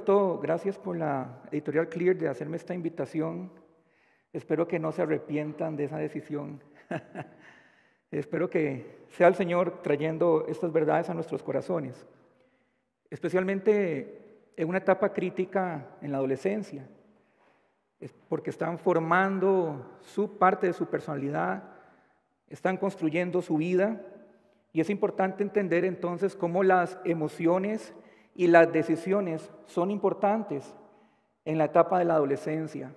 todo, gracias por la editorial Clear de hacerme esta invitación. Espero que no se arrepientan de esa decisión. Espero que sea el Señor trayendo estas verdades a nuestros corazones, especialmente en una etapa crítica en la adolescencia, porque están formando su parte de su personalidad, están construyendo su vida y es importante entender entonces cómo las emociones y las decisiones son importantes en la etapa de la adolescencia,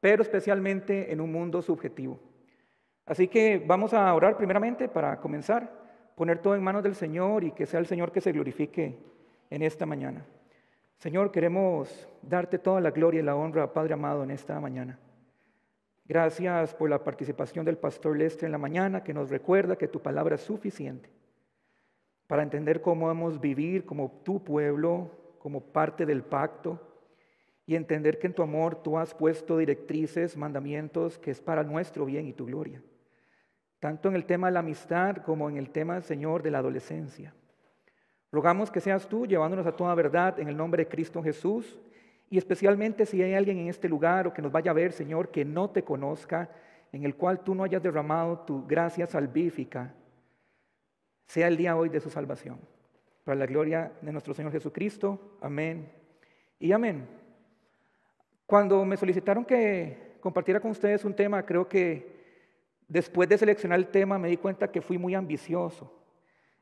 pero especialmente en un mundo subjetivo. Así que vamos a orar primeramente para comenzar, poner todo en manos del Señor y que sea el Señor que se glorifique en esta mañana. Señor, queremos darte toda la gloria y la honra, Padre amado, en esta mañana. Gracias por la participación del pastor Lester en la mañana, que nos recuerda que tu palabra es suficiente para entender cómo vamos vivir como tu pueblo, como parte del pacto, y entender que en tu amor tú has puesto directrices, mandamientos, que es para nuestro bien y tu gloria, tanto en el tema de la amistad como en el tema, Señor, de la adolescencia. Rogamos que seas tú llevándonos a toda verdad en el nombre de Cristo Jesús, y especialmente si hay alguien en este lugar o que nos vaya a ver, Señor, que no te conozca, en el cual tú no hayas derramado tu gracia salvífica sea el día hoy de su salvación. Para la gloria de nuestro Señor Jesucristo. Amén. Y amén. Cuando me solicitaron que compartiera con ustedes un tema, creo que después de seleccionar el tema me di cuenta que fui muy ambicioso.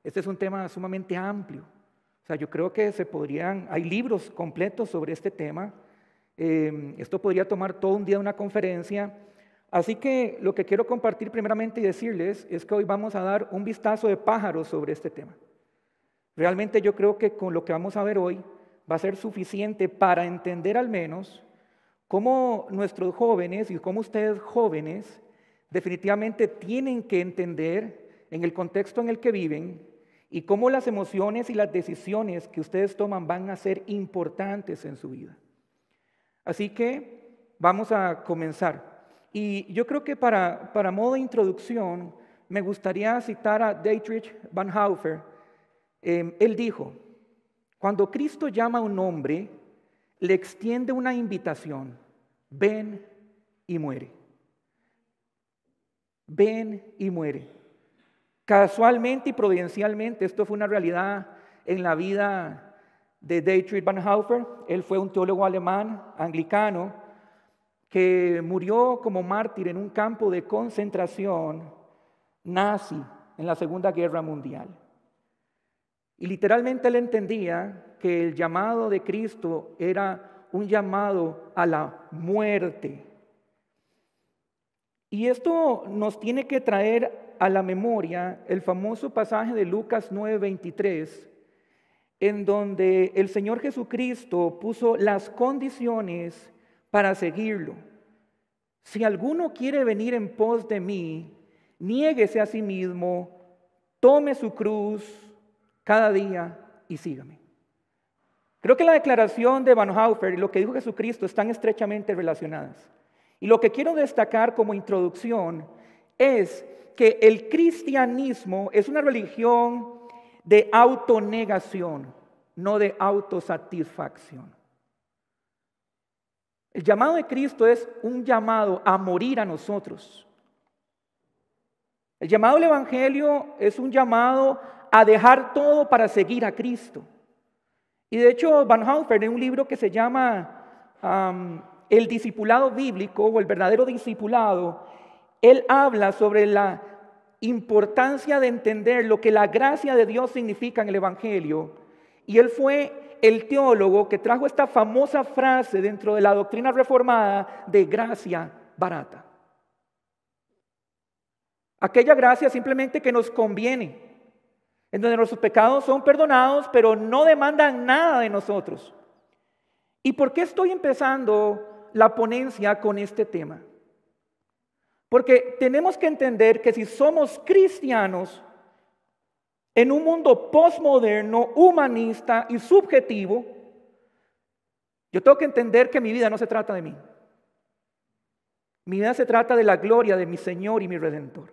Este es un tema sumamente amplio. O sea, yo creo que se podrían, hay libros completos sobre este tema. Eh, esto podría tomar todo un día una conferencia Así que lo que quiero compartir primeramente y decirles es que hoy vamos a dar un vistazo de pájaros sobre este tema. Realmente yo creo que con lo que vamos a ver hoy va a ser suficiente para entender al menos cómo nuestros jóvenes y cómo ustedes jóvenes definitivamente tienen que entender en el contexto en el que viven y cómo las emociones y las decisiones que ustedes toman van a ser importantes en su vida. Así que vamos a comenzar. Y yo creo que para, modo de introducción, me gustaría citar a Dietrich Bonhoeffer. Eh, él dijo, cuando Cristo llama a un hombre, le extiende una invitación, ven y muere. Ven y muere. Casualmente y providencialmente, esto fue una realidad en la vida de Dietrich Bonhoeffer. Él fue un teólogo alemán, anglicano, que murió como mártir en un campo de concentración nazi en la Segunda Guerra Mundial. Y literalmente él entendía que el llamado de Cristo era un llamado a la muerte. Y esto nos tiene que traer a la memoria el famoso pasaje de Lucas 9:23, en donde el Señor Jesucristo puso las condiciones para seguirlo. Si alguno quiere venir en pos de mí, niéguese a sí mismo, tome su cruz cada día y sígame. Creo que la declaración de Van Bonhoeffer y lo que dijo Jesucristo están estrechamente relacionadas. Y lo que quiero destacar como introducción es que el cristianismo es una religión de autonegación, no de autosatisfacción. El llamado de Cristo es un llamado a morir a nosotros. El llamado del Evangelio es un llamado a dejar todo para seguir a Cristo. Y de hecho, Van Hofer en un libro que se llama El discipulado bíblico o el verdadero discipulado, él habla sobre la importancia de entender lo que la gracia de Dios significa en el Evangelio. Y él fue el teólogo que trajo esta famosa frase dentro de la doctrina reformada de gracia barata. Aquella gracia simplemente que nos conviene, en donde nuestros pecados son perdonados, pero no demandan nada de nosotros. ¿Y por qué estoy empezando la ponencia con este tema? Porque tenemos que entender que si somos cristianos, en un mundo postmoderno, humanista y subjetivo, yo tengo que entender que mi vida no se trata de mí. Mi vida se trata de la gloria de mi Señor y mi Redentor.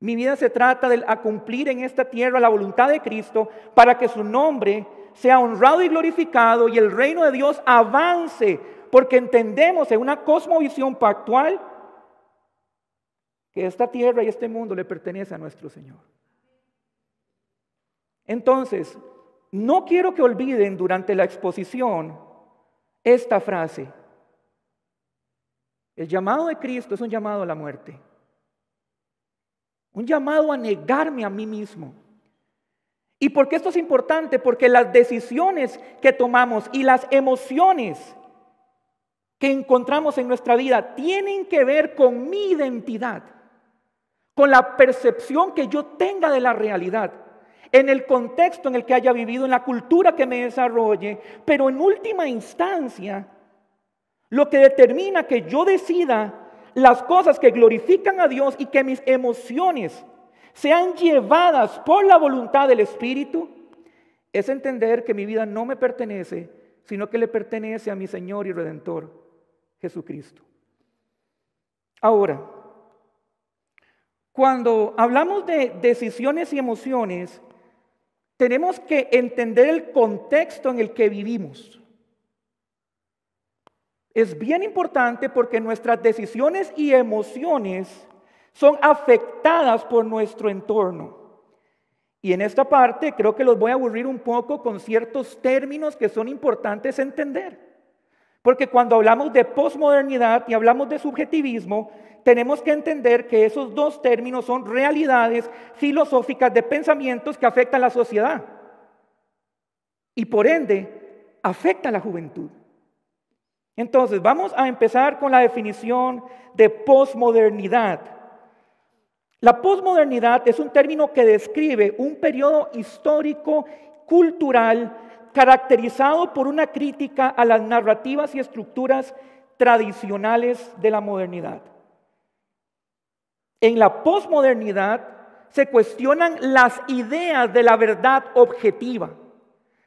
Mi vida se trata de cumplir en esta tierra la voluntad de Cristo para que su nombre sea honrado y glorificado y el reino de Dios avance, porque entendemos en una cosmovisión pactual que esta tierra y este mundo le pertenece a nuestro Señor. Entonces, no quiero que olviden durante la exposición esta frase. El llamado de Cristo es un llamado a la muerte. Un llamado a negarme a mí mismo. ¿Y por qué esto es importante? Porque las decisiones que tomamos y las emociones que encontramos en nuestra vida tienen que ver con mi identidad, con la percepción que yo tenga de la realidad en el contexto en el que haya vivido, en la cultura que me desarrolle, pero en última instancia, lo que determina que yo decida las cosas que glorifican a Dios y que mis emociones sean llevadas por la voluntad del Espíritu, es entender que mi vida no me pertenece, sino que le pertenece a mi Señor y Redentor, Jesucristo. Ahora, cuando hablamos de decisiones y emociones, tenemos que entender el contexto en el que vivimos. Es bien importante porque nuestras decisiones y emociones son afectadas por nuestro entorno. Y en esta parte creo que los voy a aburrir un poco con ciertos términos que son importantes entender. Porque cuando hablamos de posmodernidad y hablamos de subjetivismo, tenemos que entender que esos dos términos son realidades filosóficas de pensamientos que afectan a la sociedad. Y por ende, afecta a la juventud. Entonces, vamos a empezar con la definición de posmodernidad. La posmodernidad es un término que describe un periodo histórico, cultural caracterizado por una crítica a las narrativas y estructuras tradicionales de la modernidad. En la posmodernidad se cuestionan las ideas de la verdad objetiva,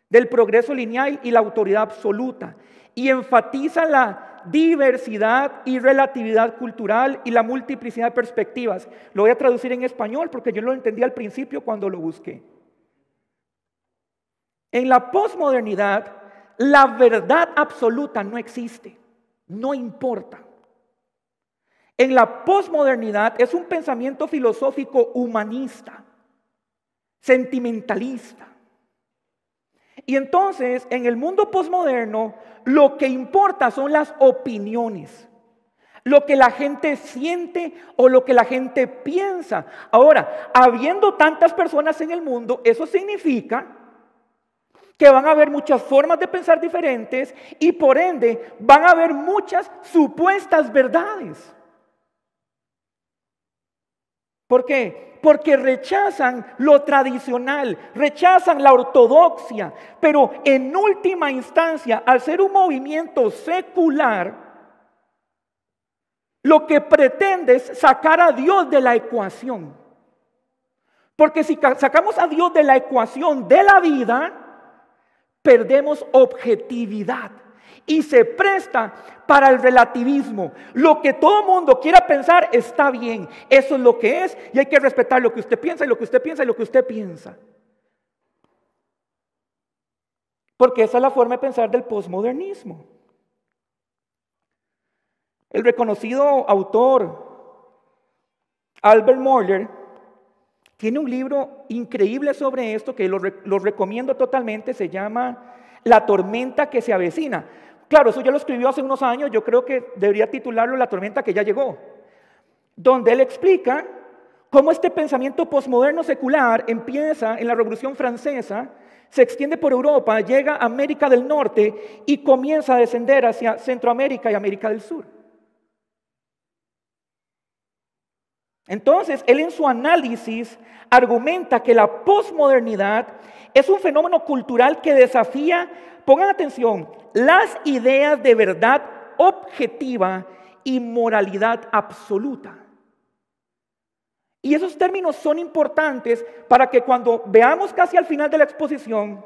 del progreso lineal y la autoridad absoluta, y enfatiza la diversidad y relatividad cultural y la multiplicidad de perspectivas. Lo voy a traducir en español porque yo lo entendí al principio cuando lo busqué. En la posmodernidad, la verdad absoluta no existe, no importa. En la posmodernidad es un pensamiento filosófico humanista, sentimentalista. Y entonces, en el mundo posmoderno, lo que importa son las opiniones, lo que la gente siente o lo que la gente piensa. Ahora, habiendo tantas personas en el mundo, eso significa que van a haber muchas formas de pensar diferentes y por ende van a haber muchas supuestas verdades. ¿Por qué? Porque rechazan lo tradicional, rechazan la ortodoxia, pero en última instancia, al ser un movimiento secular, lo que pretende es sacar a Dios de la ecuación. Porque si sacamos a Dios de la ecuación de la vida, perdemos objetividad y se presta para el relativismo. Lo que todo mundo quiera pensar está bien, eso es lo que es y hay que respetar lo que usted piensa y lo que usted piensa y lo que usted piensa. Porque esa es la forma de pensar del posmodernismo. El reconocido autor Albert Moller tiene un libro increíble sobre esto que lo, recomiendo totalmente, se llama La tormenta que se avecina. Claro, eso ya lo escribió hace unos años, yo creo que debería titularlo La tormenta que ya llegó, donde él explica cómo este pensamiento posmoderno secular empieza en la Revolución Francesa, se extiende por Europa, llega a América del Norte y comienza a descender hacia Centroamérica y América del Sur. Entonces, él en su análisis argumenta que la posmodernidad es un fenómeno cultural que desafía, pongan atención, las ideas de verdad objetiva y moralidad absoluta. Y esos términos son importantes para que cuando veamos casi al final de la exposición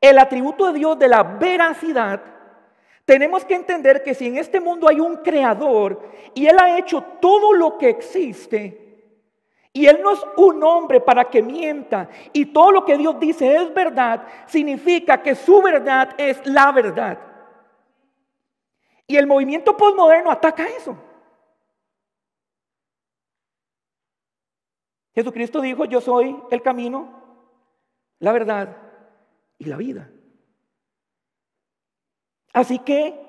el atributo de Dios de la veracidad, tenemos que entender que si en este mundo hay un creador y Él ha hecho todo lo que existe, y Él no es un hombre para que mienta, y todo lo que Dios dice es verdad, significa que su verdad es la verdad. Y el movimiento postmoderno ataca eso. Jesucristo dijo, yo soy el camino, la verdad y la vida. Así que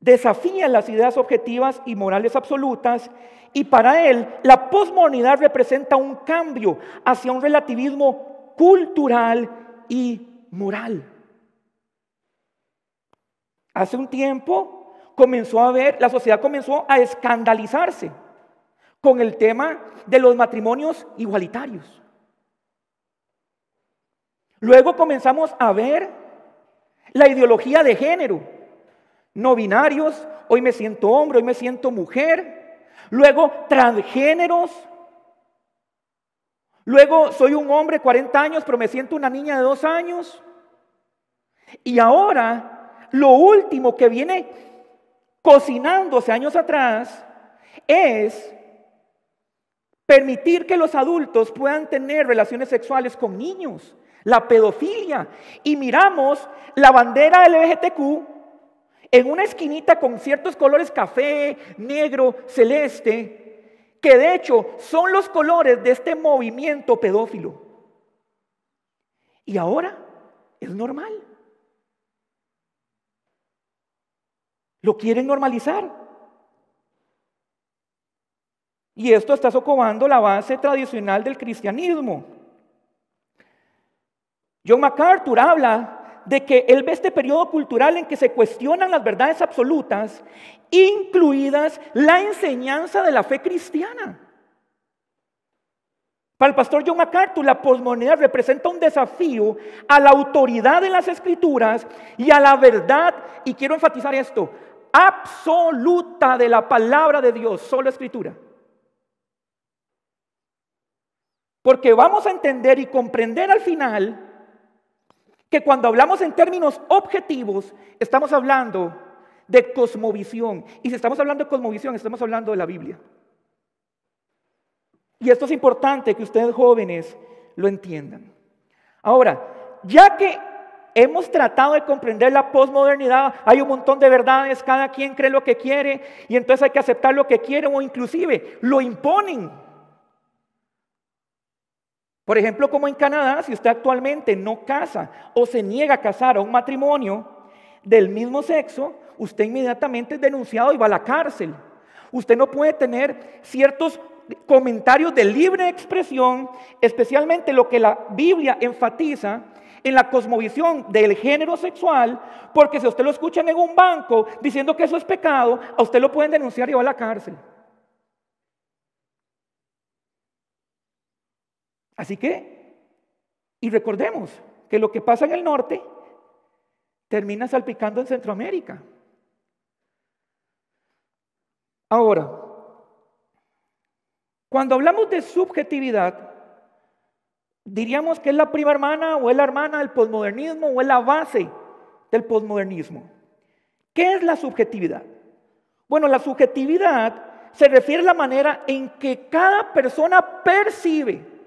desafía las ideas objetivas y morales absolutas y para él la posmodernidad representa un cambio hacia un relativismo cultural y moral. Hace un tiempo comenzó a ver, la sociedad comenzó a escandalizarse con el tema de los matrimonios igualitarios. Luego comenzamos a ver la ideología de género. No binarios, hoy me siento hombre, hoy me siento mujer. Luego transgéneros. Luego soy un hombre 40 años, pero me siento una niña de dos años. Y ahora, lo último que viene cocinándose años atrás es permitir que los adultos puedan tener relaciones sexuales con niños la pedofilia. Y miramos la bandera del LGTQ en una esquinita con ciertos colores café, negro, celeste, que de hecho son los colores de este movimiento pedófilo. Y ahora es normal. Lo quieren normalizar. Y esto está socavando la base tradicional del cristianismo. John MacArthur habla de que él ve este periodo cultural en que se cuestionan las verdades absolutas, incluidas la enseñanza de la fe cristiana. Para el pastor John MacArthur, la posmoneda representa un desafío a la autoridad de las escrituras y a la verdad, y quiero enfatizar esto, absoluta de la palabra de Dios, solo escritura. Porque vamos a entender y comprender al final que cuando hablamos en términos objetivos, estamos hablando de cosmovisión. Y si estamos hablando de cosmovisión, estamos hablando de la Biblia. Y esto es importante que ustedes jóvenes lo entiendan. Ahora, ya que hemos tratado de comprender la posmodernidad, hay un montón de verdades, cada quien cree lo que quiere y entonces hay que aceptar lo que quiere o inclusive lo imponen. Por ejemplo, como en Canadá, si usted actualmente no casa o se niega a casar a un matrimonio del mismo sexo, usted inmediatamente es denunciado y va a la cárcel. Usted no puede tener ciertos comentarios de libre expresión, especialmente lo que la Biblia enfatiza en la cosmovisión del género sexual, porque si usted lo escucha en un banco diciendo que eso es pecado, a usted lo pueden denunciar y va a la cárcel. Así que, y recordemos que lo que pasa en el norte termina salpicando en Centroamérica. Ahora, cuando hablamos de subjetividad, diríamos que es la prima hermana o es la hermana del posmodernismo o es la base del posmodernismo. ¿Qué es la subjetividad? Bueno, la subjetividad se refiere a la manera en que cada persona percibe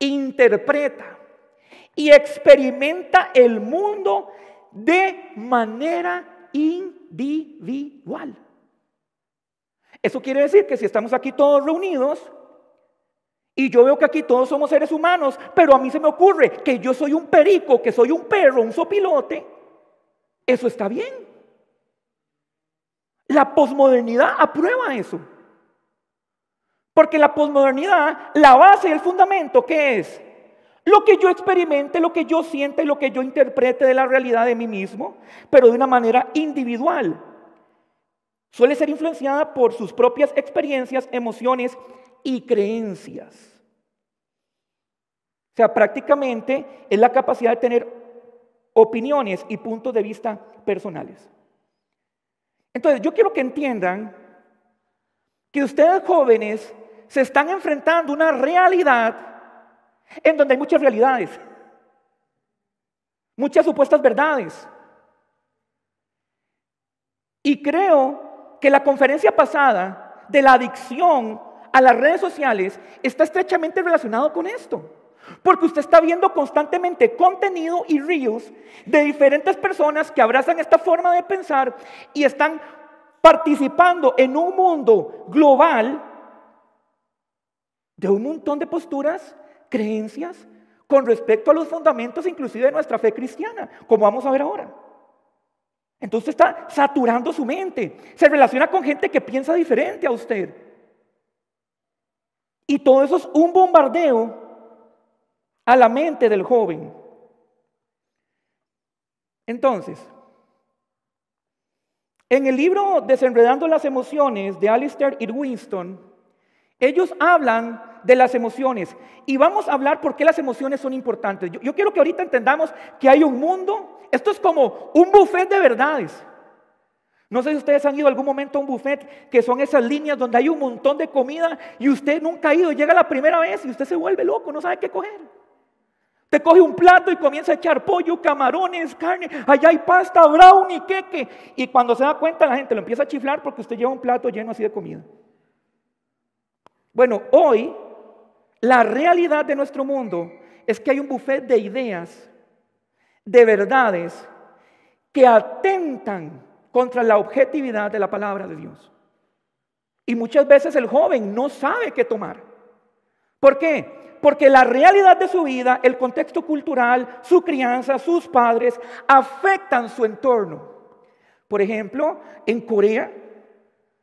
interpreta y experimenta el mundo de manera individual. Eso quiere decir que si estamos aquí todos reunidos y yo veo que aquí todos somos seres humanos, pero a mí se me ocurre que yo soy un perico, que soy un perro, un sopilote, eso está bien. La posmodernidad aprueba eso. Porque la posmodernidad, la base y el fundamento, ¿qué es? Lo que yo experimente, lo que yo siente, lo que yo interprete de la realidad de mí mismo, pero de una manera individual. Suele ser influenciada por sus propias experiencias, emociones y creencias. O sea, prácticamente es la capacidad de tener opiniones y puntos de vista personales. Entonces, yo quiero que entiendan que ustedes jóvenes se están enfrentando a una realidad en donde hay muchas realidades, muchas supuestas verdades. Y creo que la conferencia pasada de la adicción a las redes sociales está estrechamente relacionado con esto. Porque usted está viendo constantemente contenido y reels de diferentes personas que abrazan esta forma de pensar y están participando en un mundo global de un montón de posturas, creencias, con respecto a los fundamentos inclusive de nuestra fe cristiana, como vamos a ver ahora. Entonces está saturando su mente, se relaciona con gente que piensa diferente a usted. Y todo eso es un bombardeo a la mente del joven. Entonces, en el libro Desenredando las emociones de Alistair y e. Winston, ellos hablan de las emociones y vamos a hablar por qué las emociones son importantes. Yo, quiero que ahorita entendamos que hay un mundo, esto es como un buffet de verdades. No sé si ustedes han ido algún momento a un buffet que son esas líneas donde hay un montón de comida y usted nunca ha ido, llega la primera vez y usted se vuelve loco, no sabe qué coger. Te coge un plato y comienza a echar pollo, camarones, carne, allá hay pasta, brownie, queque. Y cuando se da cuenta la gente lo empieza a chiflar porque usted lleva un plato lleno así de comida. Bueno, hoy la realidad de nuestro mundo es que hay un buffet de ideas, de verdades que atentan contra la objetividad de la palabra de Dios. Y muchas veces el joven no sabe qué tomar. ¿Por qué? Porque la realidad de su vida, el contexto cultural, su crianza, sus padres, afectan su entorno. Por ejemplo, en Corea,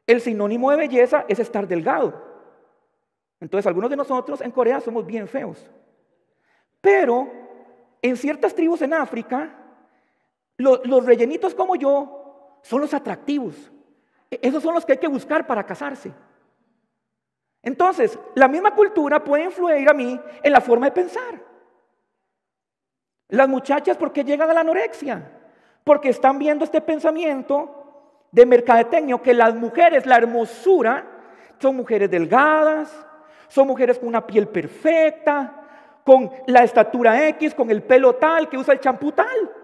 el sinónimo de belleza es estar delgado. Entonces, algunos de nosotros en Corea somos bien feos. Pero en ciertas tribus en África, los rellenitos como yo son los atractivos. E-, esos son los que hay que buscar para casarse. Entonces, la misma cultura puede influir a mí en la forma de pensar. Las muchachas, ¿por qué llegan a la anorexia? Porque están viendo este pensamiento de mercadeteño que las mujeres, la hermosura, son mujeres delgadas, son mujeres con una piel perfecta, con la estatura X, con el pelo tal, que usa el champú tal.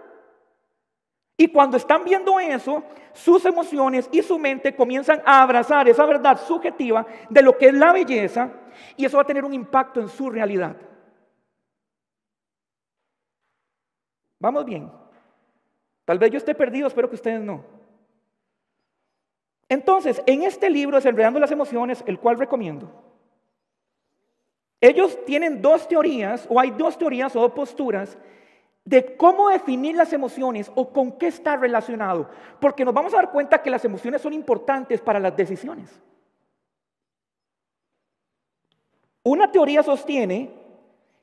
Y cuando están viendo eso, sus emociones y su mente comienzan a abrazar esa verdad subjetiva de lo que es la belleza y eso va a tener un impacto en su realidad. Vamos bien. Tal vez yo esté perdido, espero que ustedes no. Entonces, en este libro, Desenredando las Emociones, el cual recomiendo, ellos tienen dos teorías, o hay dos teorías o dos posturas de cómo definir las emociones o con qué está relacionado, porque nos vamos a dar cuenta que las emociones son importantes para las decisiones. Una teoría sostiene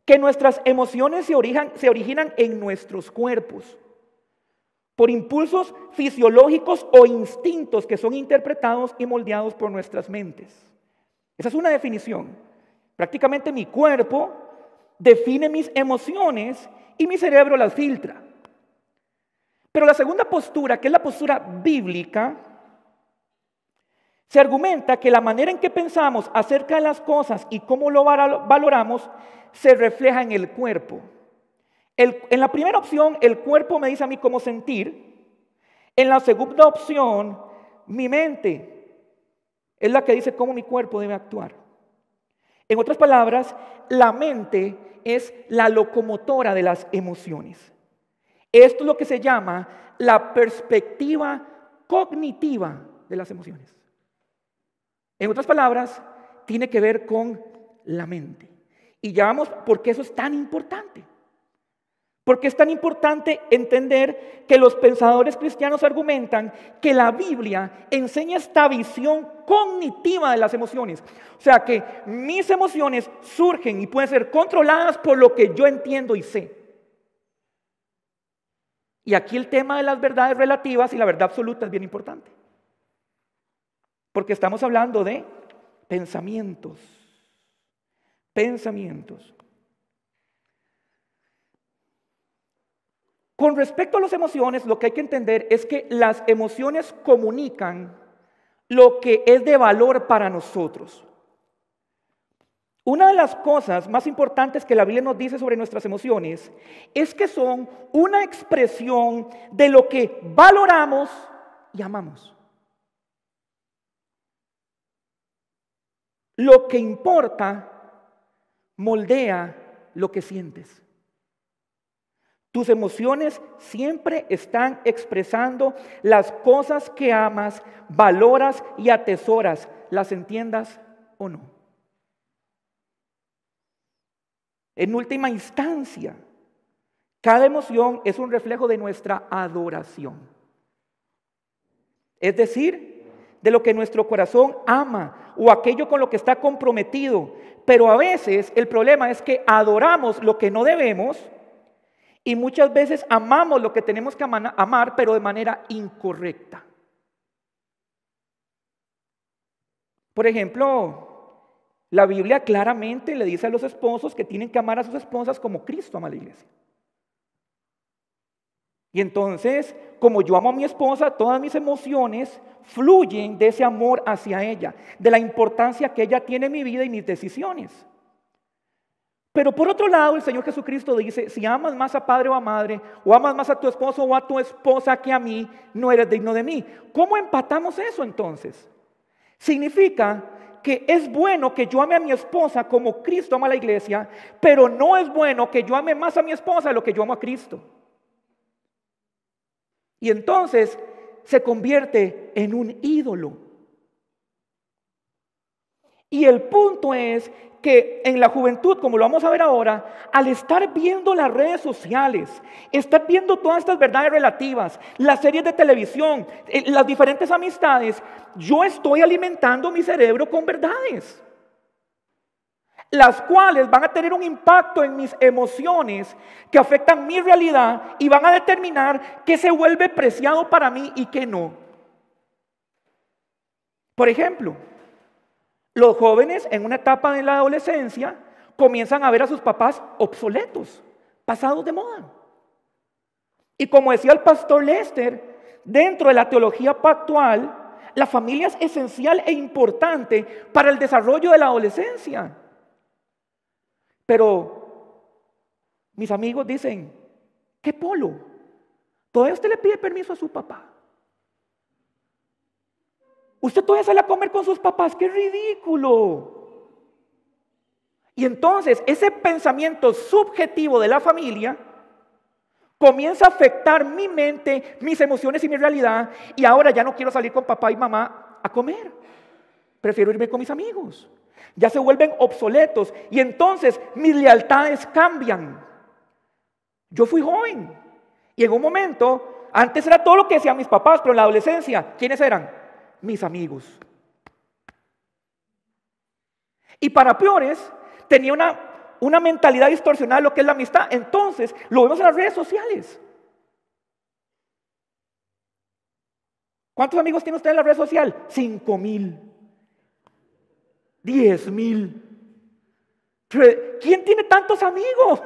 que nuestras emociones se, originan en nuestros cuerpos, por impulsos fisiológicos o instintos que son interpretados y moldeados por nuestras mentes. Esa es una definición. Prácticamente mi cuerpo define mis emociones y mi cerebro las filtra. Pero la segunda postura, que es la postura bíblica, se argumenta que la manera en que pensamos acerca de las cosas y cómo lo valoramos se refleja en el cuerpo. en la primera opción, el cuerpo me dice a mí cómo sentir. En la segunda opción, mi mente es la que dice cómo mi cuerpo debe actuar. En otras palabras, la mente es la locomotora de las emociones. Esto es lo que se llama la perspectiva cognitiva de las emociones. En otras palabras, tiene que ver con la mente. Y ya vamos, qué eso es tan importante. Porque es tan importante entender que los pensadores cristianos argumentan que la Biblia enseña esta visión cognitiva de las emociones. O sea que mis emociones surgen y pueden ser controladas por lo que yo entiendo y sé. Y aquí el tema de las verdades relativas y la verdad absoluta es bien importante. Porque estamos hablando de pensamientos. Pensamientos. Con respecto a las emociones, lo que hay que entender es que las emociones comunican lo que es de valor para nosotros. Una de las cosas más importantes que la Biblia nos dice sobre nuestras emociones es que son una expresión de lo que valoramos y amamos. Lo que importa moldea lo que sientes. Tus emociones siempre están expresando las cosas que amas, valoras y atesoras, las entiendas o no. En última instancia, cada emoción es un reflejo de nuestra adoración. Es decir, de lo que nuestro corazón ama o aquello con lo que está comprometido. Pero a veces el problema es que adoramos lo que no debemos y muchas veces amamos lo que tenemos que amar, pero de manera incorrecta. Por ejemplo, la Biblia claramente le dice a los esposos que tienen que amar a sus esposas como Cristo ama a la iglesia. Y entonces, como yo amo a mi esposa, todas mis emociones fluyen de ese amor hacia ella, de la importancia que ella tiene en mi vida y mis decisiones. Pero por otro lado, el Señor Jesucristo dice, si amas más a padre o a madre, o amas más a tu esposo o a tu esposa que a mí, no eres digno de mí. ¿Cómo empatamos eso entonces? Significa que es bueno que yo ame a mi esposa como Cristo ama a la iglesia, pero no es bueno que yo ame más a mi esposa de lo que yo amo a Cristo. Y entonces se convierte en un ídolo. Y el punto es que en la juventud, como lo vamos a ver ahora, al estar viendo las redes sociales, estar viendo todas estas verdades relativas, las series de televisión, eh, las diferentes amistades, yo estoy alimentando mi cerebro con verdades, las cuales van a tener un impacto en mis emociones que afectan mi realidad y van a determinar qué se vuelve preciado para mí y qué no. Por ejemplo, los jóvenes en una etapa de la adolescencia comienzan a ver a sus papás obsoletos, pasados de moda. Y como decía el pastor Lester, dentro de la teología pactual, la familia es esencial e importante para el desarrollo de la adolescencia. Pero mis amigos dicen, ¿qué polo? Todavía usted le pide permiso a su papá. Usted todavía sale a comer con sus papás, qué ridículo. Y entonces ese pensamiento subjetivo de la familia comienza a afectar mi mente, mis emociones y mi realidad. Y ahora ya no quiero salir con papá y mamá a comer. Prefiero irme con mis amigos. Ya se vuelven obsoletos y entonces mis lealtades cambian. Yo fui joven y en un momento, antes era todo lo que decían mis papás, pero en la adolescencia, ¿quiénes eran? mis amigos. Y para peores, tenía una, una mentalidad distorsionada de lo que es la amistad. Entonces, lo vemos en las redes sociales. ¿Cuántos amigos tiene usted en la red social? Cinco mil. Diez mil. ¿Quién tiene tantos amigos?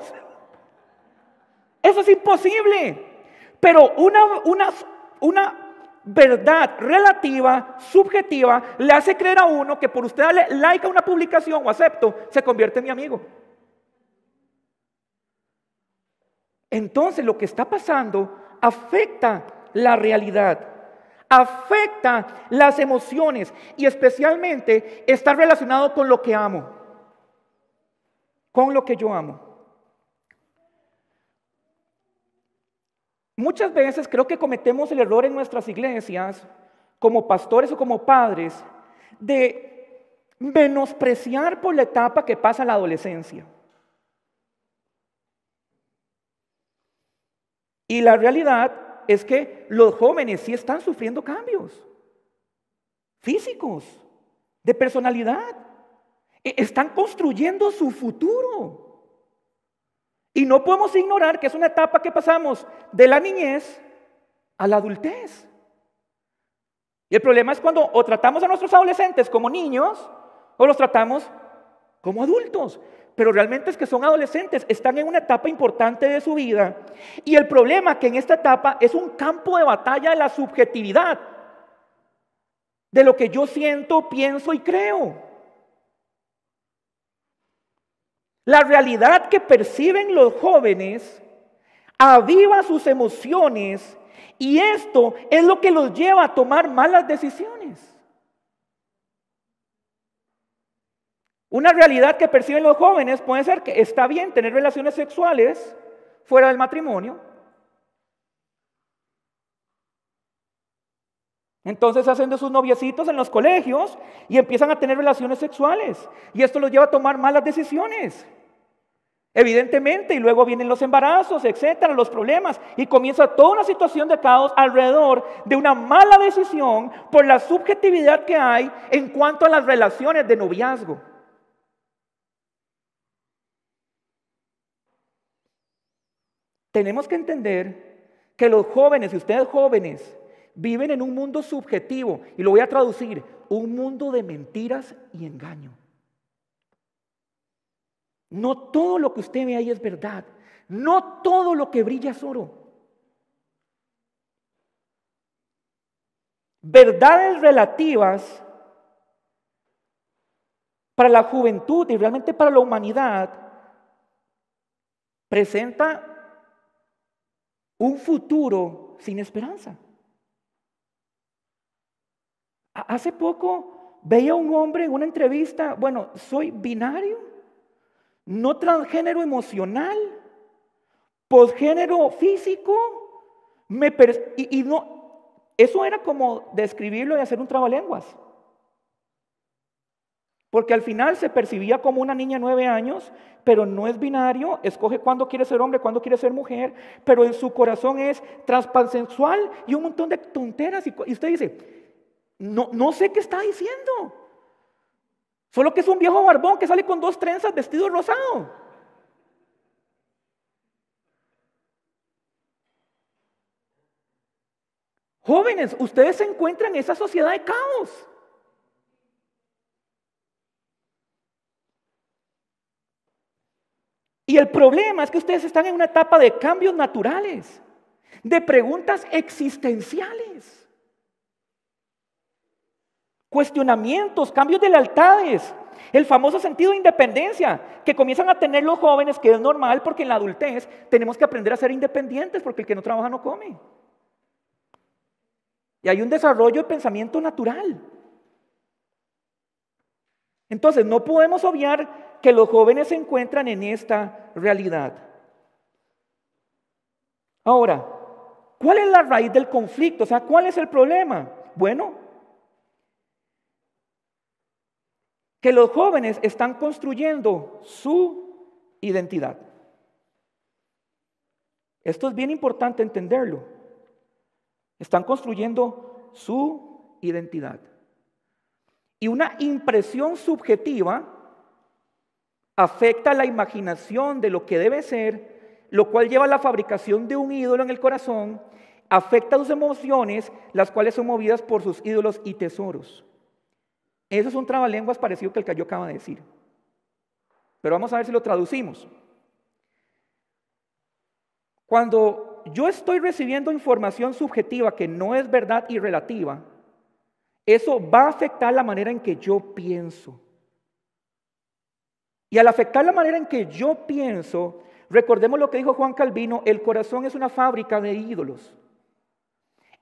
Eso es imposible. Pero una, una, una verdad relativa, subjetiva, le hace creer a uno que por usted darle like a una publicación o acepto, se convierte en mi amigo. Entonces lo que está pasando afecta la realidad, afecta las emociones y especialmente está relacionado con lo que amo, con lo que yo amo. Muchas veces creo que cometemos el error en nuestras iglesias, como pastores o como padres, de menospreciar por la etapa que pasa la adolescencia. Y la realidad es que los jóvenes sí están sufriendo cambios físicos, de personalidad. E-, están construyendo su futuro. Y no podemos ignorar que es una etapa que pasamos de la niñez a la adultez. Y el problema es cuando o tratamos a nuestros adolescentes como niños o los tratamos como adultos. Pero realmente es que son adolescentes, están en una etapa importante de su vida. Y el problema que en esta etapa es un campo de batalla de la subjetividad, de lo que yo siento, pienso y creo. La realidad que perciben los jóvenes aviva sus emociones y esto es lo que los lleva a tomar malas decisiones. Una realidad que perciben los jóvenes puede ser que está bien tener relaciones sexuales fuera del matrimonio. Entonces hacen de sus noviecitos en los colegios y empiezan a tener relaciones sexuales. Y esto los lleva a tomar malas decisiones. Evidentemente, y luego vienen los embarazos, etcétera, los problemas, y comienza toda una situación de caos alrededor de una mala decisión por la subjetividad que hay en cuanto a las relaciones de noviazgo. Tenemos que entender que los jóvenes, y ustedes jóvenes, viven en un mundo subjetivo, y lo voy a traducir, un mundo de mentiras y engaño. No todo lo que usted ve ahí es verdad. No todo lo que brilla es oro. Verdades relativas para la juventud y realmente para la humanidad presenta un futuro sin esperanza. Hace poco veía a un hombre en una entrevista, bueno, soy binario no transgénero emocional, posgénero físico, me y, no, eso era como describirlo y hacer un trabalenguas. Porque al final se percibía como una niña de nueve años, pero no es binario, escoge cuándo quiere ser hombre, cuándo quiere ser mujer, pero en su corazón es transpansexual y un montón de tonteras. Y, usted dice, no, no sé qué está diciendo. Solo que es un viejo barbón que sale con dos trenzas vestido rosado. Jóvenes, ustedes se encuentran en esa sociedad de caos. Y el problema es que ustedes están en una etapa de cambios naturales, de preguntas existenciales cuestionamientos, cambios de lealtades, el famoso sentido de independencia que comienzan a tener los jóvenes, que es normal porque en la adultez tenemos que aprender a ser independientes porque el que no trabaja no come. Y hay un desarrollo de pensamiento natural. Entonces, no podemos obviar que los jóvenes se encuentran en esta realidad. Ahora, ¿cuál es la raíz del conflicto? O sea, ¿cuál es el problema? Bueno, que los jóvenes están construyendo su identidad. Esto es bien importante entenderlo. Están construyendo su identidad. Y una impresión subjetiva afecta la imaginación de lo que debe ser, lo cual lleva a la fabricación de un ídolo en el corazón, afecta sus emociones, las cuales son movidas por sus ídolos y tesoros. Eso es un trabalenguas parecido que el que yo acabo de decir. Pero vamos a ver si lo traducimos. Cuando yo estoy recibiendo información subjetiva que no es verdad y relativa, eso va a afectar la manera en que yo pienso. Y al afectar la manera en que yo pienso, recordemos lo que dijo Juan Calvino, el corazón es una fábrica de ídolos.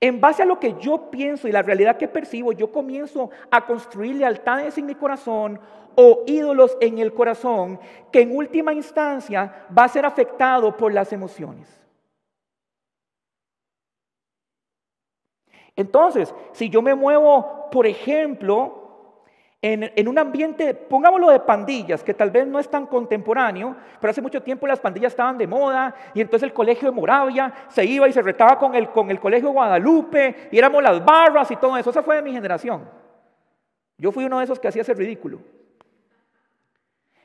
En base a lo que yo pienso y la realidad que percibo, yo comienzo a construir lealtades en mi corazón o ídolos en el corazón que en última instancia va a ser afectado por las emociones. Entonces, si yo me muevo, por ejemplo, en, un ambiente, pongámoslo de pandillas, que tal vez no es tan contemporáneo, pero hace mucho tiempo las pandillas estaban de moda y entonces el colegio de Moravia se iba y se retaba con el, con el colegio de Guadalupe y éramos las barras y todo eso. Esa fue de mi generación. Yo fui uno de esos que hacía ese ridículo.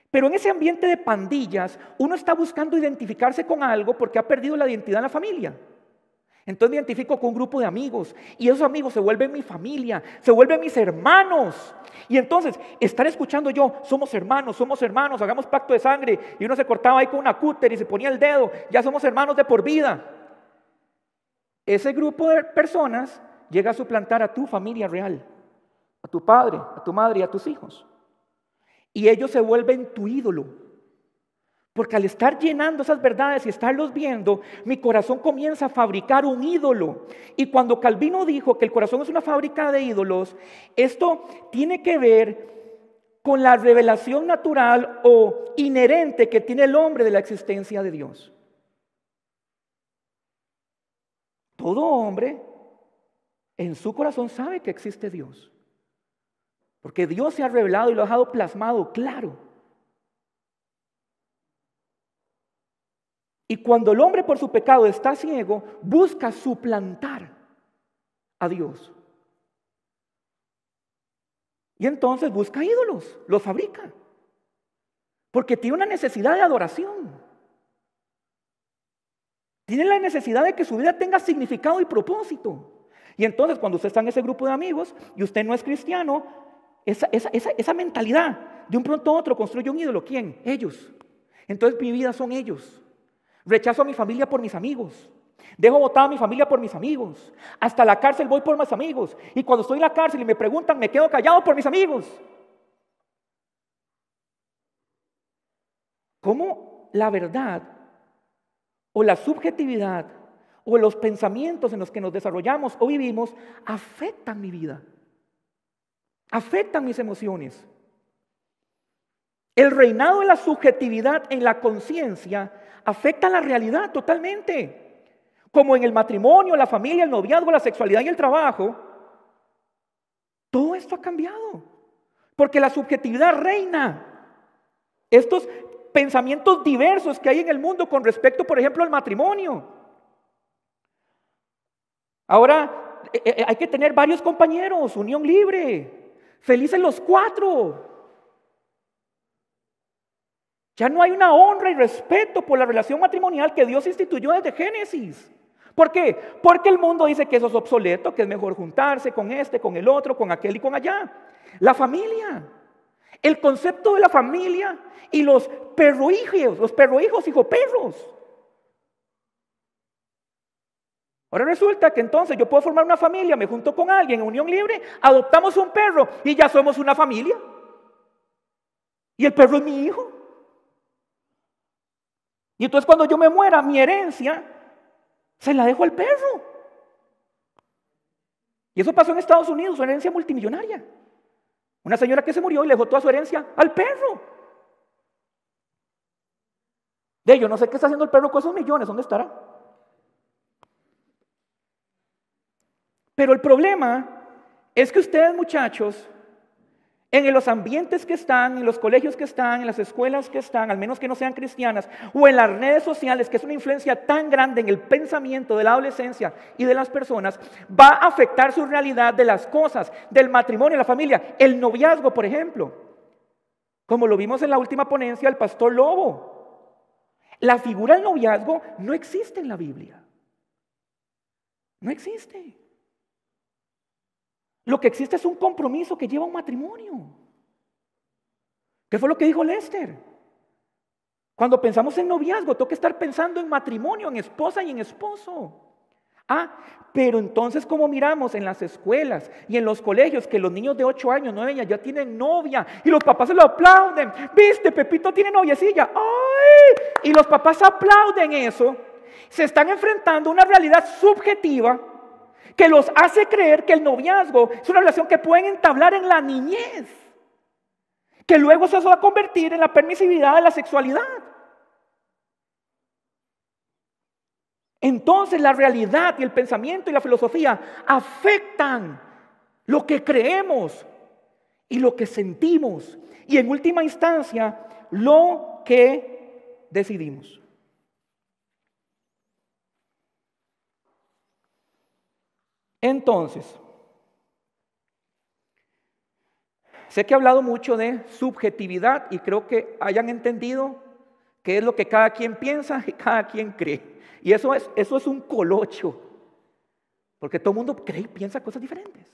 Pero en ese ambiente de pandillas, uno está buscando identificarse con algo porque ha perdido la identidad en la familia. Entonces me identifico con un grupo de amigos y esos amigos se vuelven mi familia, se vuelven mis hermanos. Y entonces estar escuchando yo, somos hermanos, somos hermanos, hagamos pacto de sangre y uno se cortaba ahí con una cúter y se ponía el dedo, ya somos hermanos de por vida. Ese grupo de personas llega a suplantar a tu familia real, a tu padre, a tu madre y a tus hijos. Y ellos se vuelven tu ídolo. Porque al estar llenando esas verdades y estarlos viendo, mi corazón comienza a fabricar un ídolo. Y cuando Calvino dijo que el corazón es una fábrica de ídolos, esto tiene que ver con la revelación natural o inherente que tiene el hombre de la existencia de Dios. Todo hombre en su corazón sabe que existe Dios. Porque Dios se ha revelado y lo ha dejado plasmado, claro. Y cuando el hombre por su pecado está ciego, busca suplantar a Dios. Y entonces busca ídolos, los fabrica. Porque tiene una necesidad de adoración. Tiene la necesidad de que su vida tenga significado y propósito. Y entonces cuando usted está en ese grupo de amigos y usted no es cristiano, esa, mentalidad de un pronto a otro construye un ídolo. ¿Quién? Ellos. Entonces mi vida son ellos. Rechazo a mi familia por mis amigos. Dejo votada a mi familia por mis amigos. Hasta la cárcel voy por mis amigos. Y cuando estoy en la cárcel y me preguntan, me quedo callado por mis amigos. ¿Cómo la verdad o la subjetividad o los pensamientos en los que nos desarrollamos o vivimos afectan mi vida? Afectan mis emociones. El reinado de la subjetividad en la conciencia afecta la realidad totalmente. Como en el matrimonio, la familia, el noviazgo, la sexualidad y el trabajo. Todo esto ha cambiado. Porque la subjetividad reina. Estos pensamientos diversos que hay en el mundo con respecto, por ejemplo, al matrimonio. Ahora eh, eh, hay que tener varios compañeros, unión libre, felices los cuatro. Ya no hay una honra y respeto por la relación matrimonial que Dios instituyó desde Génesis. ¿Por qué? Porque el mundo dice que eso es obsoleto, que es mejor juntarse con este, con el otro, con aquel y con allá. La familia. El concepto de la familia y los perrohijos, los perrohijos, hijo perros. Ahora resulta que entonces yo puedo formar una familia, me junto con alguien en unión libre, adoptamos un perro y ya somos una familia. Y el perro es mi hijo. Y entonces cuando yo me muera, mi herencia se la dejo al perro. Y eso pasó en Estados Unidos, una herencia multimillonaria. Una señora que se murió y le dejó toda su herencia al perro. De ello, no sé qué está haciendo el perro con esos millones, ¿dónde estará? Pero el problema es que ustedes, muchachos, en los ambientes que están, en los colegios que están, en las escuelas que están, al menos que no sean cristianas, o en las redes sociales, que es una influencia tan grande en el pensamiento de la adolescencia y de las personas, va a afectar su realidad de las cosas, del matrimonio, la familia, el noviazgo, por ejemplo. Como lo vimos en la última ponencia del pastor Lobo. La figura del noviazgo no existe en la Biblia. No existe. Lo que existe es un compromiso que lleva a un matrimonio. ¿Qué fue lo que dijo Lester? Cuando pensamos en noviazgo, tengo que estar pensando en matrimonio, en esposa y en esposo. Ah, pero entonces como miramos en las escuelas y en los colegios que los niños de 8 años, 9 años ya tienen novia y los papás se lo aplauden. ¿Viste? Pepito tiene noviecilla. ¡Ay! Y los papás aplauden eso. Se están enfrentando a una realidad subjetiva que los hace creer que el noviazgo es una relación que pueden entablar en la niñez, que luego se va a convertir en la permisividad de la sexualidad. Entonces la realidad y el pensamiento y la filosofía afectan lo que creemos y lo que sentimos y en última instancia lo que decidimos. Entonces, sé que he hablado mucho de subjetividad y creo que hayan entendido qué es lo que cada quien piensa y cada quien cree. Y eso es, eso es un colocho, porque todo el mundo cree y piensa cosas diferentes.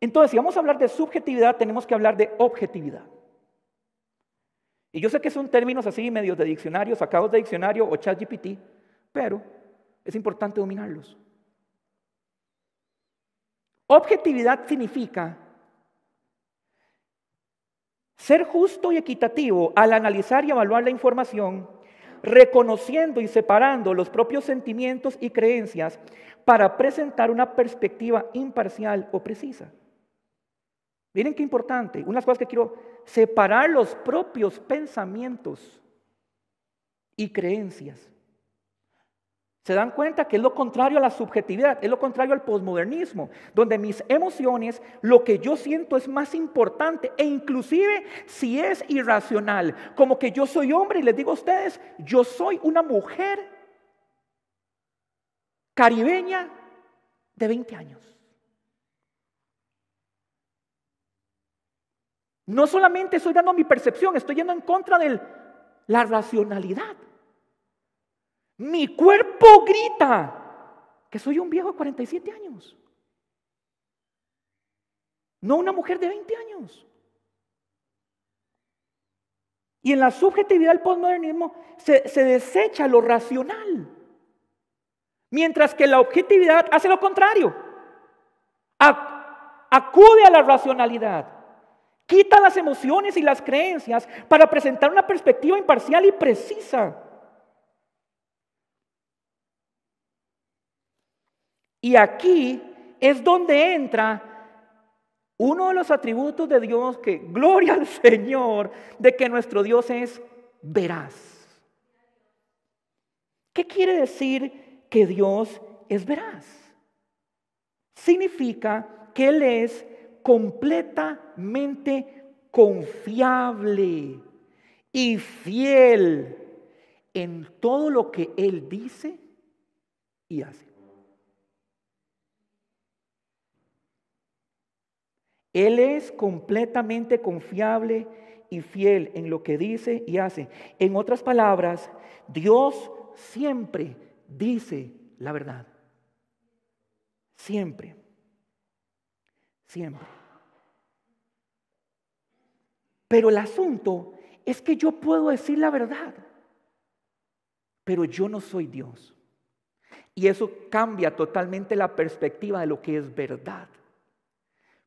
Entonces, si vamos a hablar de subjetividad, tenemos que hablar de objetividad. Y yo sé que son términos así, medios de diccionario, sacados de diccionario o chat GPT, pero es importante dominarlos. Objetividad significa ser justo y equitativo al analizar y evaluar la información, reconociendo y separando los propios sentimientos y creencias para presentar una perspectiva imparcial o precisa. Miren qué importante, una de las cosas que quiero, separar los propios pensamientos y creencias se dan cuenta que es lo contrario a la subjetividad, es lo contrario al posmodernismo, donde mis emociones, lo que yo siento es más importante e inclusive si es irracional, como que yo soy hombre y les digo a ustedes, yo soy una mujer caribeña de 20 años. No solamente estoy dando mi percepción, estoy yendo en contra de la racionalidad. Mi cuerpo grita que soy un viejo de 47 años. No una mujer de 20 años. Y en la subjetividad del postmodernismo se, se desecha lo racional. Mientras que la objetividad hace lo contrario. acude a la racionalidad. Quita las emociones y las creencias para presentar una perspectiva imparcial y precisa. Y aquí es donde entra uno de los atributos de Dios que, gloria al Señor, de que nuestro Dios es veraz. ¿Qué quiere decir que Dios es veraz? Significa que Él es completamente confiable y fiel en todo lo que Él dice y hace. Él es completamente confiable y fiel en lo que dice y hace. En otras palabras, Dios siempre dice la verdad. Siempre. Siempre. Pero el asunto es que yo puedo decir la verdad, pero yo no soy Dios. Y eso cambia totalmente la perspectiva de lo que es verdad.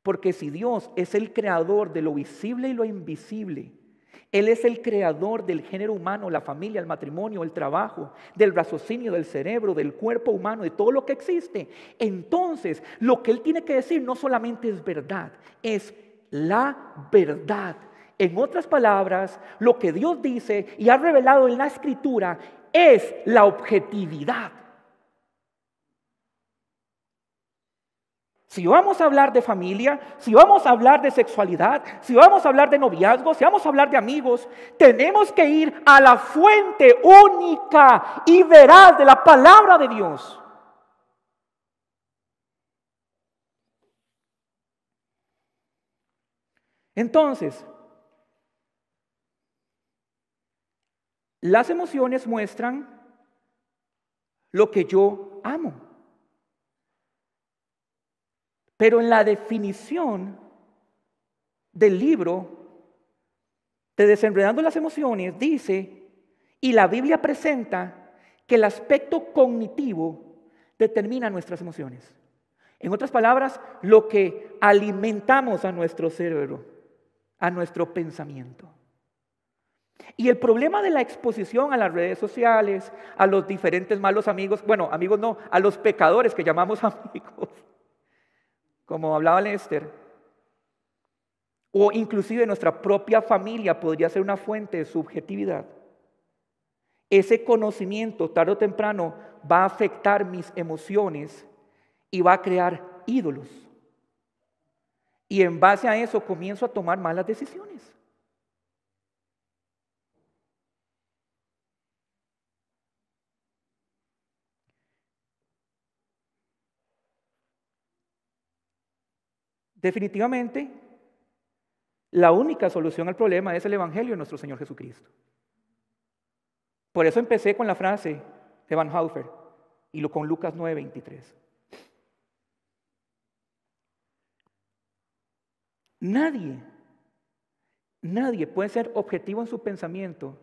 Porque si Dios es el creador de lo visible y lo invisible, Él es el creador del género humano, la familia, el matrimonio, el trabajo, del raciocinio, del cerebro, del cuerpo humano, de todo lo que existe, entonces lo que Él tiene que decir no solamente es verdad, es la verdad. En otras palabras, lo que Dios dice y ha revelado en la escritura es la objetividad. Si vamos a hablar de familia, si vamos a hablar de sexualidad, si vamos a hablar de noviazgo, si vamos a hablar de amigos, tenemos que ir a la fuente única y veraz de la palabra de Dios. Entonces, las emociones muestran lo que yo amo. Pero en la definición del libro de Desenredando las Emociones dice, y la Biblia presenta que el aspecto cognitivo determina nuestras emociones. En otras palabras, lo que alimentamos a nuestro cerebro, a nuestro pensamiento. Y el problema de la exposición a las redes sociales, a los diferentes malos amigos, bueno, amigos no, a los pecadores que llamamos amigos, como hablaba Lester, o inclusive nuestra propia familia podría ser una fuente de subjetividad. Ese conocimiento tarde o temprano va a afectar mis emociones y va a crear ídolos. Y en base a eso comienzo a tomar malas decisiones. Definitivamente, la única solución al problema es el Evangelio de nuestro Señor Jesucristo. Por eso empecé con la frase de Van Haufer y lo con Lucas 9:23. Nadie, nadie puede ser objetivo en su pensamiento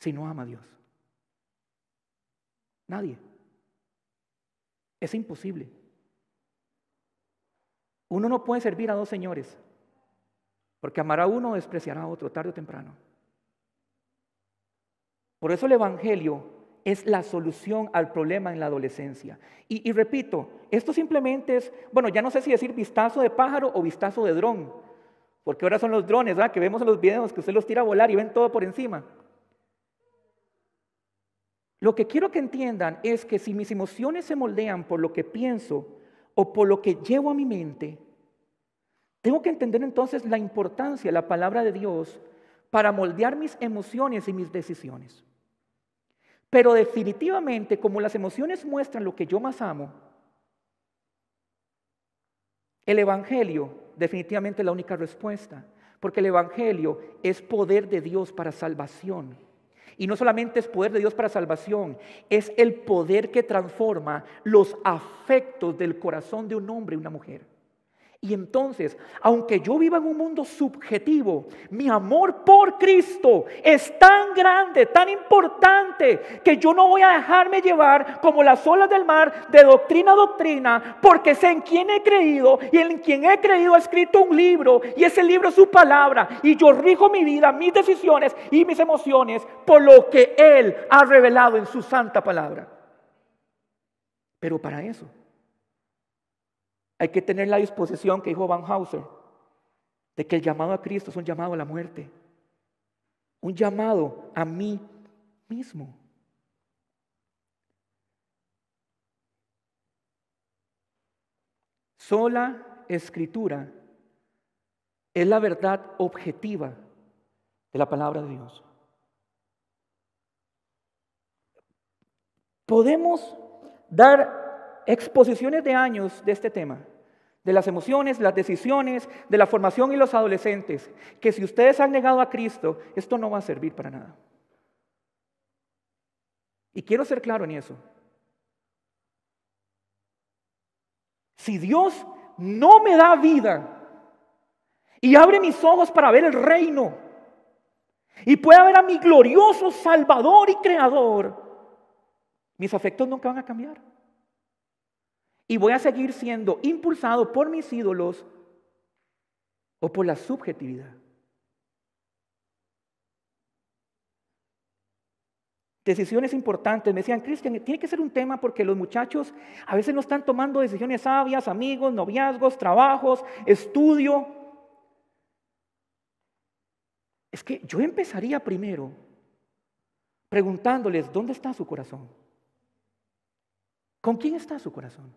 si no ama a Dios. Nadie. Es imposible. Uno no puede servir a dos señores, porque amar a uno despreciará a otro tarde o temprano. Por eso el Evangelio es la solución al problema en la adolescencia. Y, repito, esto simplemente es, bueno, ya no sé si decir vistazo de pájaro o vistazo de dron, porque ahora son los drones, Que vemos en los videos que usted los tira a volar y ven todo por encima. Lo que quiero que entiendan es que si mis emociones se moldean por lo que pienso, o por lo que llevo a mi mente, tengo que entender entonces la importancia de la palabra de Dios para moldear mis emociones y mis decisiones. Pero definitivamente, como las emociones muestran lo que yo más amo, el Evangelio definitivamente es la única respuesta, porque el Evangelio es poder de Dios para salvación. Y no solamente es poder de Dios para salvación, es el poder que transforma los afectos del corazón de un hombre y una mujer. Y entonces, aunque yo viva en un mundo subjetivo, mi amor por Cristo es tan grande, tan importante, que yo no voy a dejarme llevar como las olas del mar de doctrina a doctrina, porque sé en quién he creído y en quien he creído ha escrito un libro y ese libro es su palabra y yo rijo mi vida, mis decisiones y mis emociones por lo que Él ha revelado en su santa palabra. Pero para eso hay que tener la disposición que dijo Van Hauser de que el llamado a Cristo es un llamado a la muerte, un llamado a mí mismo. Sola escritura es la verdad objetiva de la palabra de Dios. Podemos dar exposiciones de años de este tema, de las emociones, las decisiones, de la formación y los adolescentes, que si ustedes han negado a Cristo, esto no va a servir para nada. Y quiero ser claro en eso. Si Dios no me da vida y abre mis ojos para ver el reino y pueda ver a mi glorioso Salvador y Creador, mis afectos nunca van a cambiar y voy a seguir siendo impulsado por mis ídolos o por la subjetividad. Decisiones importantes. Me decían, Cristian, tiene que ser un tema porque los muchachos a veces no están tomando decisiones sabias, amigos, noviazgos, trabajos, estudio. Es que yo empezaría primero preguntándoles, ¿dónde está su corazón? ¿Con quién está su corazón?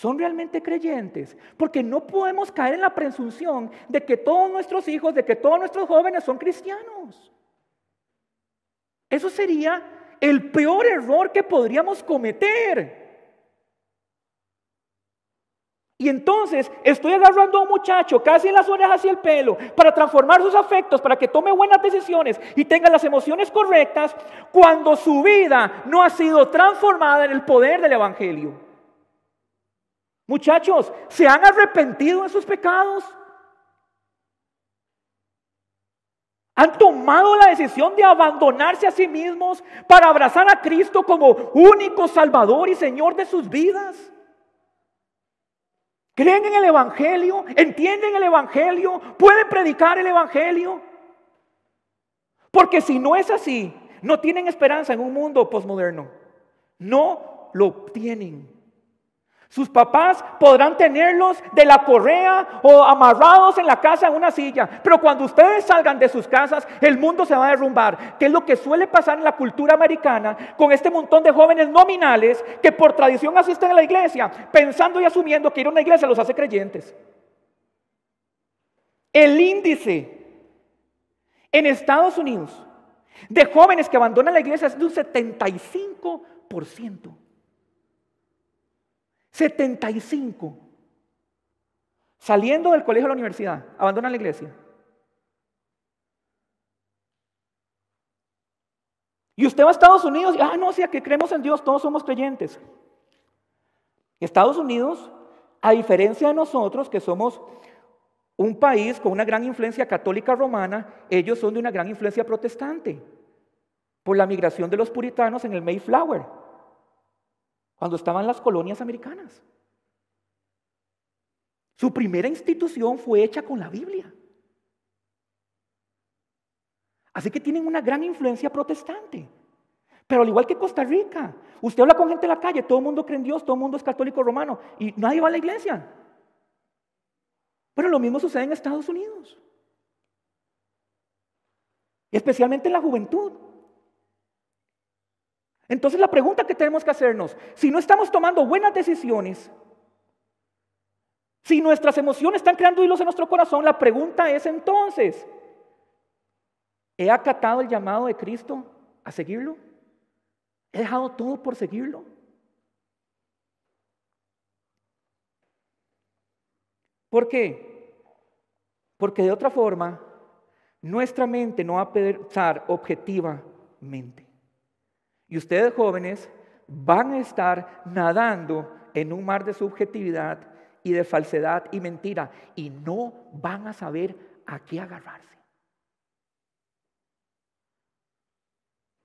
¿Son realmente creyentes? Porque no podemos caer en la presunción de que todos nuestros hijos, de que todos nuestros jóvenes son cristianos. Eso sería el peor error que podríamos cometer. Y entonces estoy agarrando a un muchacho casi en las orejas hacia el pelo para transformar sus afectos, para que tome buenas decisiones y tenga las emociones correctas, cuando su vida no ha sido transformada en el poder del Evangelio. Muchachos, ¿se han arrepentido de sus pecados? Han tomado la decisión de abandonarse a sí mismos para abrazar a Cristo como único Salvador y Señor de sus vidas. Creen en el Evangelio, entienden el Evangelio, pueden predicar el Evangelio. Porque si no es así, no tienen esperanza en un mundo posmoderno. No lo tienen. Sus papás podrán tenerlos de la correa o amarrados en la casa en una silla, pero cuando ustedes salgan de sus casas, el mundo se va a derrumbar, que es lo que suele pasar en la cultura americana con este montón de jóvenes nominales que por tradición asisten a la iglesia, pensando y asumiendo que ir a una iglesia los hace creyentes. El índice en Estados Unidos de jóvenes que abandonan la iglesia es de un 75%. 75. Saliendo del colegio a la universidad, abandonan la iglesia. Y usted va a Estados Unidos y, ah, no, si a que creemos en Dios, todos somos creyentes. Estados Unidos, a diferencia de nosotros, que somos un país con una gran influencia católica romana, ellos son de una gran influencia protestante, por la migración de los puritanos en el Mayflower cuando estaban las colonias americanas. Su primera institución fue hecha con la Biblia. Así que tienen una gran influencia protestante. Pero al igual que Costa Rica, usted habla con gente en la calle, todo el mundo cree en Dios, todo el mundo es católico romano y nadie va a la iglesia. Pero lo mismo sucede en Estados Unidos. especialmente en la juventud. Entonces la pregunta que tenemos que hacernos, si no estamos tomando buenas decisiones, si nuestras emociones están creando hilos en nuestro corazón, la pregunta es entonces, ¿he acatado el llamado de Cristo a seguirlo? ¿He dejado todo por seguirlo? ¿Por qué? Porque de otra forma, nuestra mente no va a pensar objetivamente. Y ustedes jóvenes van a estar nadando en un mar de subjetividad y de falsedad y mentira y no van a saber a qué agarrarse.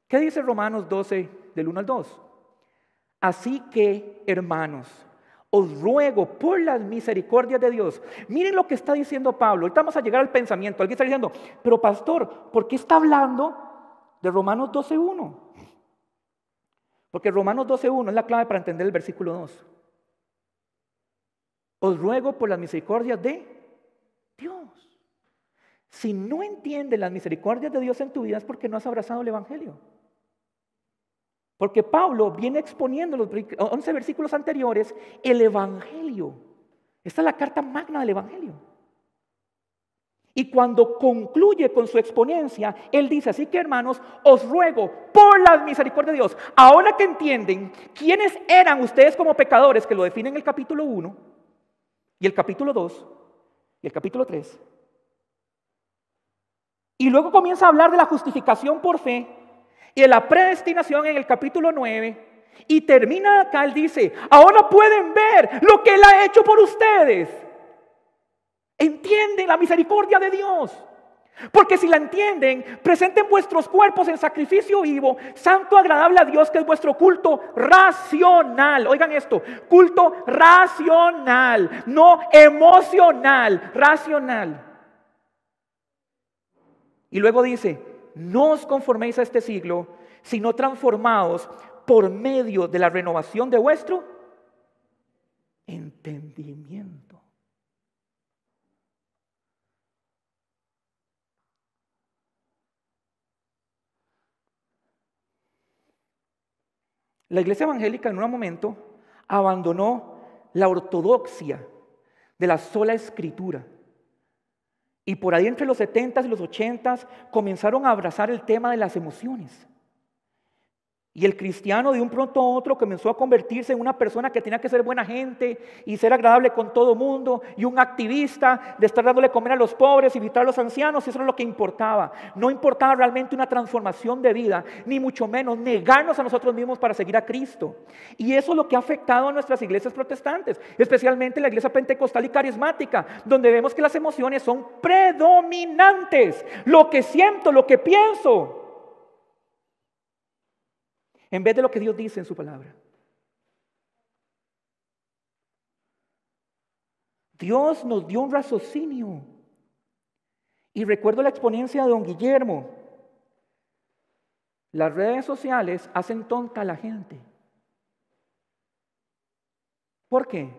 ¿Qué dice Romanos 12 del 1 al 2? Así que, hermanos, os ruego por las misericordias de Dios. Miren lo que está diciendo Pablo. Ahorita vamos a llegar al pensamiento. Alguien está diciendo, pero pastor, ¿por qué está hablando de Romanos 12, 1? Porque Romanos 12.1 es la clave para entender el versículo 2. Os ruego por las misericordias de Dios. Si no entiendes las misericordias de Dios en tu vida es porque no has abrazado el Evangelio. Porque Pablo viene exponiendo los 11 versículos anteriores el Evangelio. Esta es la carta magna del Evangelio. Y cuando concluye con su exponencia, él dice, así que hermanos, os ruego por la misericordia de Dios, ahora que entienden quiénes eran ustedes como pecadores, que lo definen en el capítulo 1 y el capítulo 2 y el capítulo 3, y luego comienza a hablar de la justificación por fe y de la predestinación en el capítulo 9. Y termina acá, él dice, ahora pueden ver lo que él ha hecho por ustedes. Entienden la misericordia de Dios. Porque si la entienden, presenten vuestros cuerpos en sacrificio vivo, santo, agradable a Dios, que es vuestro culto racional. Oigan esto, culto racional, no emocional, racional. Y luego dice, no os conforméis a este siglo, sino transformados por medio de la renovación de vuestro entendimiento La iglesia evangélica en un momento abandonó la ortodoxia de la sola escritura. Y por ahí entre los 70s y los 80s comenzaron a abrazar el tema de las emociones. Y el cristiano de un pronto a otro comenzó a convertirse en una persona que tenía que ser buena gente y ser agradable con todo mundo y un activista de estar dándole comer a los pobres y visitar a los ancianos, eso era lo que importaba. No importaba realmente una transformación de vida, ni mucho menos negarnos a nosotros mismos para seguir a Cristo. Y eso es lo que ha afectado a nuestras iglesias protestantes, especialmente la iglesia pentecostal y carismática, donde vemos que las emociones son predominantes, lo que siento, lo que pienso en vez de lo que Dios dice en su palabra. Dios nos dio un raciocinio. Y recuerdo la exponencia de don Guillermo. Las redes sociales hacen tonta a la gente. ¿Por qué?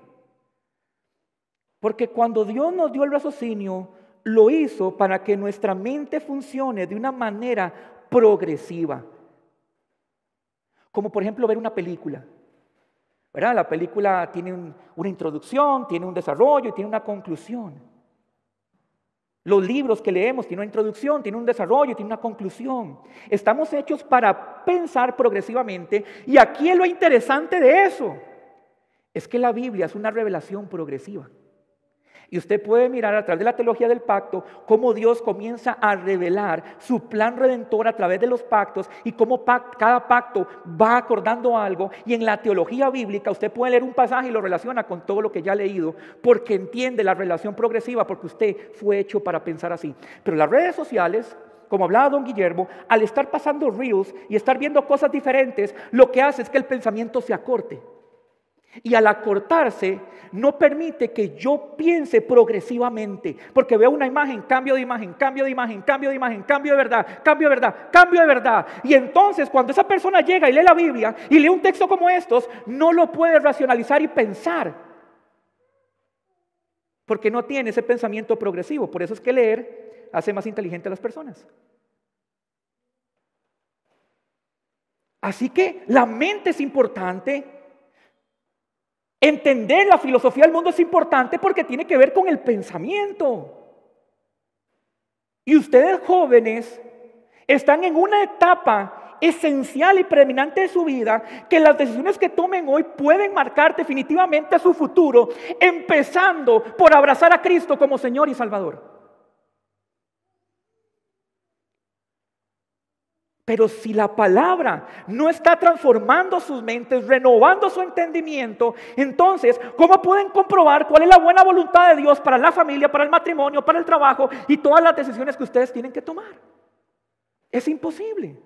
Porque cuando Dios nos dio el raciocinio, lo hizo para que nuestra mente funcione de una manera progresiva como por ejemplo ver una película. ¿Verdad? La película tiene una introducción, tiene un desarrollo y tiene una conclusión. Los libros que leemos tienen una introducción, tienen un desarrollo, tienen una conclusión. Estamos hechos para pensar progresivamente. Y aquí lo interesante de eso. Es que la Biblia es una revelación progresiva. Y usted puede mirar a través de la teología del pacto cómo Dios comienza a revelar su plan redentor a través de los pactos y cómo cada pacto va acordando algo. Y en la teología bíblica usted puede leer un pasaje y lo relaciona con todo lo que ya ha leído porque entiende la relación progresiva porque usted fue hecho para pensar así. Pero las redes sociales como hablaba don Guillermo, al estar pasando ríos y estar viendo cosas diferentes, lo que hace es que el pensamiento se acorte. Y al acortarse, no permite que yo piense progresivamente, porque veo una imagen, cambio de imagen, cambio de imagen, cambio de imagen, cambio de verdad, cambio de verdad, cambio de verdad. Y entonces cuando esa persona llega y lee la Biblia y lee un texto como estos, no lo puede racionalizar y pensar, porque no tiene ese pensamiento progresivo. Por eso es que leer hace más inteligente a las personas. Así que la mente es importante Entender la filosofía del mundo es importante porque tiene que ver con el pensamiento. Y ustedes jóvenes están en una etapa esencial y predominante de su vida que las decisiones que tomen hoy pueden marcar definitivamente su futuro, empezando por abrazar a Cristo como Señor y Salvador. Pero si la palabra no está transformando sus mentes, renovando su entendimiento, entonces, ¿cómo pueden comprobar cuál es la buena voluntad de Dios para la familia, para el matrimonio, para el trabajo y todas las decisiones que ustedes tienen que tomar? Es imposible.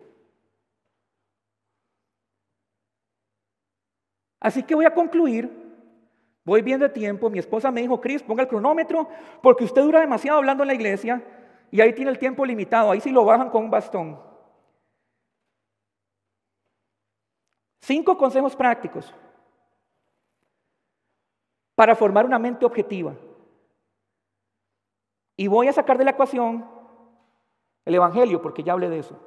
Así que voy a concluir. Voy bien de tiempo. Mi esposa me dijo, Chris, ponga el cronómetro porque usted dura demasiado hablando en la iglesia y ahí tiene el tiempo limitado. Ahí sí lo bajan con un bastón. Cinco consejos prácticos para formar una mente objetiva. Y voy a sacar de la ecuación el Evangelio, porque ya hablé de eso.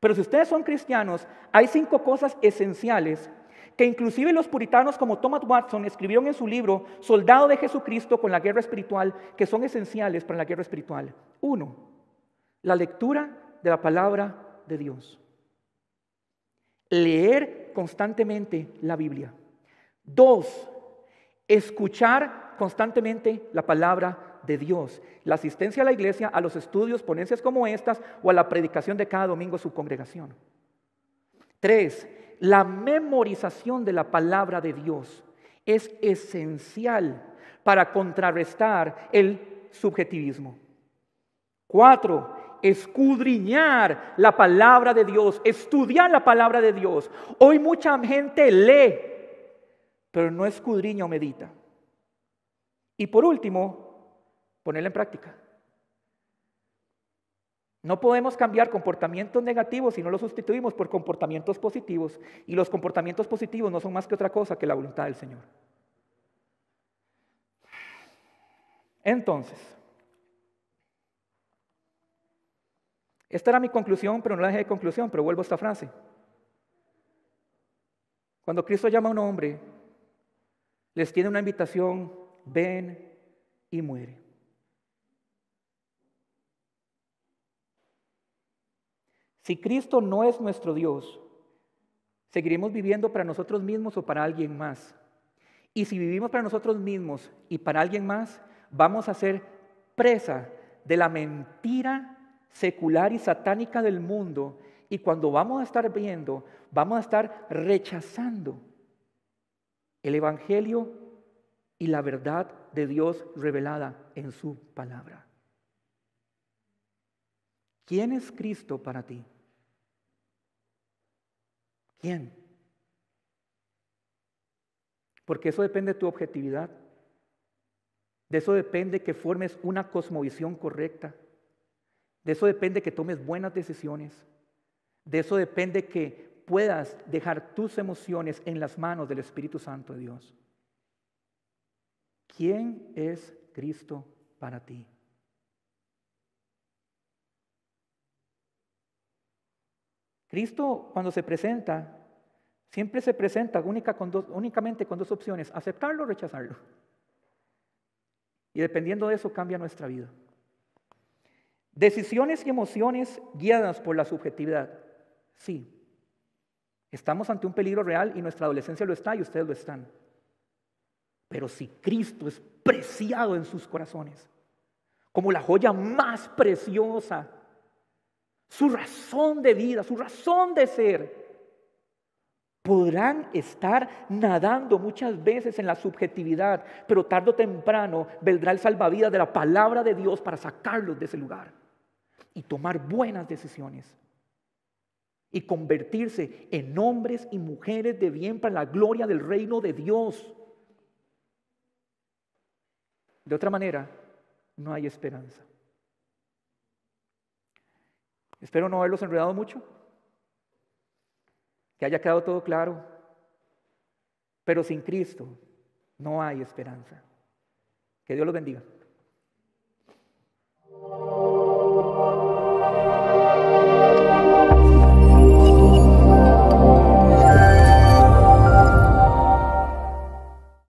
Pero si ustedes son cristianos, hay cinco cosas esenciales que inclusive los puritanos como Thomas Watson escribieron en su libro Soldado de Jesucristo con la guerra espiritual, que son esenciales para la guerra espiritual. Uno, la lectura de la palabra de Dios leer constantemente la Biblia. Dos, escuchar constantemente la palabra de Dios. La asistencia a la iglesia, a los estudios, ponencias como estas o a la predicación de cada domingo su congregación. Tres, la memorización de la palabra de Dios es esencial para contrarrestar el subjetivismo. Cuatro, escudriñar la palabra de Dios, estudiar la palabra de Dios. Hoy mucha gente lee, pero no escudriña o medita. Y por último, ponerla en práctica. No podemos cambiar comportamientos negativos si no los sustituimos por comportamientos positivos. Y los comportamientos positivos no son más que otra cosa que la voluntad del Señor. Entonces, Esta era mi conclusión, pero no la dejé de conclusión, pero vuelvo a esta frase. Cuando Cristo llama a un hombre, les tiene una invitación, ven y muere. Si Cristo no es nuestro Dios, seguiremos viviendo para nosotros mismos o para alguien más. Y si vivimos para nosotros mismos y para alguien más, vamos a ser presa de la mentira secular y satánica del mundo y cuando vamos a estar viendo, vamos a estar rechazando el Evangelio y la verdad de Dios revelada en su palabra. ¿Quién es Cristo para ti? ¿Quién? Porque eso depende de tu objetividad. De eso depende que formes una cosmovisión correcta. De eso depende que tomes buenas decisiones. De eso depende que puedas dejar tus emociones en las manos del Espíritu Santo de Dios. ¿Quién es Cristo para ti? Cristo cuando se presenta, siempre se presenta únicamente con dos opciones, aceptarlo o rechazarlo. Y dependiendo de eso cambia nuestra vida. Decisiones y emociones guiadas por la subjetividad. Sí. Estamos ante un peligro real y nuestra adolescencia lo está y ustedes lo están. Pero si Cristo es preciado en sus corazones, como la joya más preciosa, su razón de vida, su razón de ser, podrán estar nadando muchas veces en la subjetividad, pero tarde o temprano vendrá el salvavidas de la palabra de Dios para sacarlos de ese lugar y tomar buenas decisiones y convertirse en hombres y mujeres de bien para la gloria del reino de Dios. De otra manera, no hay esperanza. Espero no haberlos enredado mucho, que haya quedado todo claro, pero sin Cristo no hay esperanza. Que Dios los bendiga.